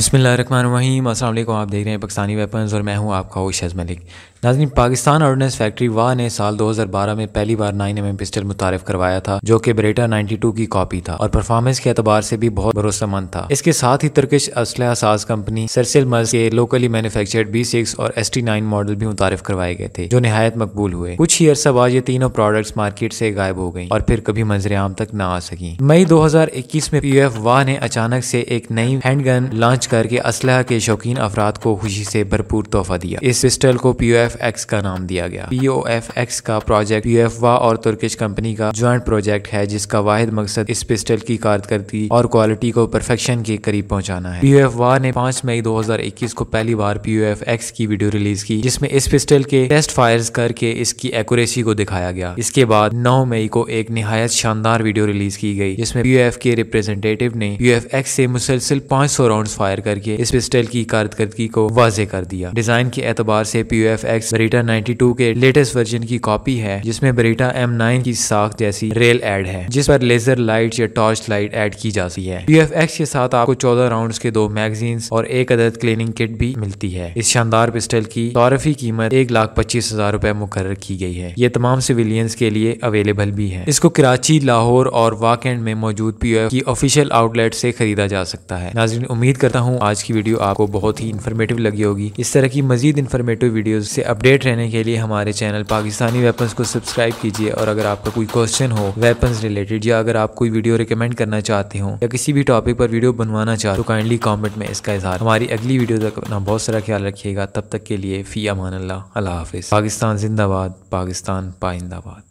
बसमिल रकमान वहीम असल आप देख रहे हैं पाकिस्तानी वेपन्स और मैं हूं आपका ओशज मलिक नाजनी पाकिस्तान ऑर्डिनेंस फैक्ट्री वाह ने साल 2012 में पहली बार 9 एम एम पिस्टल मुतारफ करवाया था जो कि ब्रेटा 92 की कॉपी था और परफॉर्मेंस के अतबार से भी बहुत भरोसेमंद था इसके साथ ही तुर्कश असलह साज कंपनी सरसिल मज के लोकली मैन्युफैक्चर्ड बी सिक्स और एस टी नाइन मॉडल भी मुतारफ करवाए गए थे जो नहायत मकबूल हुए कुछ ही अरसा बाद ये तीनों प्रोडक्ट्स मार्केट से गायब हो गई और फिर कभी मंजरे आम तक न आ सकी मई दो हजार इक्कीस में पी एफ वाह ने अचानक से एक नई हैंड गन लॉन्च करके असलह के शौकीन अफराद को खुशी से भरपूर तोहफा दिया इस पिस्टल को पी एफ एक्स का नाम दिया गया पी ओ एफ एक्स का प्रोजेक्ट एफ वाह और तुर्किश कंपनी का ज्वाइंट प्रोजेक्ट है जिसका वाहिद मकसद इस पिस्टल की कारदगी और क्वालिटी को परफेक्शन के करीब पहुंचाना है वाह ने पांच मई दो हजार इक्कीस को पहली बार एफ एक्स की वीडियो रिलीज की जिसमें इस पिस्टल के टेस्ट फायर करके इसकी एक्यूरेसी को दिखाया गया इसके बाद नौ मई को एक नहायत शानदार वीडियो रिलीज की गई जिसमें एफ के रिप्रेजेंटेटिव ने एफ एक्स से मुसलसिल पांच सौ राउंड फायर करके इस पिस्टल की कारदगी को वाजे कर दिया डिजाइन के एतबार से एफ एक्स एक्स बरेटा 92 के लेटेस्ट वर्जन की कॉपी है जिसमें बरेटा नाइन की साख जैसी रेल एड है जिस पर लेजर लाइट या टॉर्च लाइट एड की जाती है यू के साथ आपको चौदह राउंड के दो मैगजीन और एक अदद क्लीनिंग किट भी मिलती है इस शानदार पिस्टल की तौरफी कीमत एक लाख पच्चीस हजार रूपए मुकर की गई है ये तमाम सिविलियंस के लिए अवेलेबल भी है इसको कराची लाहौर और वाकेंड में मौजूद पी की ऑफिशियल आउटलेट से खरीदा जा सकता है नाजरीन उम्मीद करता हूँ आज की वीडियो आपको बहुत ही इन्फॉर्मेटिव लगी होगी इस तरह की मजीद इन्फॉर्मेटिव वीडियो से अपडेट रहने के लिए हमारे चैनल पाकिस्तानी वेपन्स को सब्सक्राइब कीजिए और अगर आपका कोई क्वेश्चन हो वेपन्स रिलेटेड या अगर आप कोई वीडियो रिकमेंड करना चाहते हो या किसी भी टॉपिक पर वीडियो बनवाना चाहते हो तो काइंडली कॉमेंट में इसका इजहार हमारी अगली वीडियो तक अपना बहुत सारा ख्याल रखिएगा तब तक के लिए फ़ी अमान अल्लाह हाफिज़ पाकिस्तान जिंदाबाद पाकिस्तान पाइंदाबाद